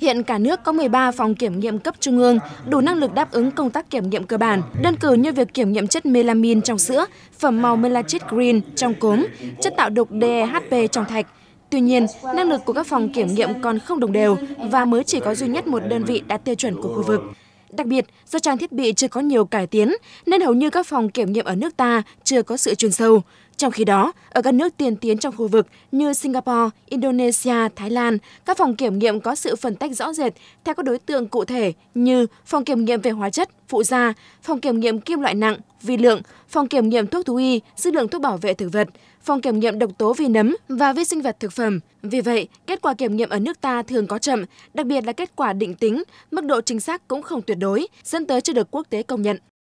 Hiện cả nước có 13 phòng kiểm nghiệm cấp trung ương, đủ năng lực đáp ứng công tác kiểm nghiệm cơ bản, đơn cử như việc kiểm nghiệm chất melamin trong sữa, phẩm màu melachit green trong cốm, chất tạo độc DEHP trong thạch. Tuy nhiên, năng lực của các phòng kiểm nghiệm còn không đồng đều và mới chỉ có duy nhất một đơn vị đạt tiêu chuẩn của khu vực. Đặc biệt, do trang thiết bị chưa có nhiều cải tiến, nên hầu như các phòng kiểm nghiệm ở nước ta chưa có sự chuyên sâu. Trong khi đó, ở các nước tiên tiến trong khu vực như Singapore, Indonesia, Thái Lan, các phòng kiểm nghiệm có sự phân tách rõ rệt theo các đối tượng cụ thể như phòng kiểm nghiệm về hóa chất, phụ gia, phòng kiểm nghiệm kim loại nặng, vi lượng, phòng kiểm nghiệm thuốc thú y, dư lượng thuốc bảo vệ thực vật, phòng kiểm nghiệm độc tố vi nấm và vi sinh vật thực phẩm. Vì vậy, kết quả kiểm nghiệm ở nước ta thường có chậm, đặc biệt là kết quả định tính, mức độ chính xác cũng không tuyệt đối, dẫn tới chưa được quốc tế công nhận.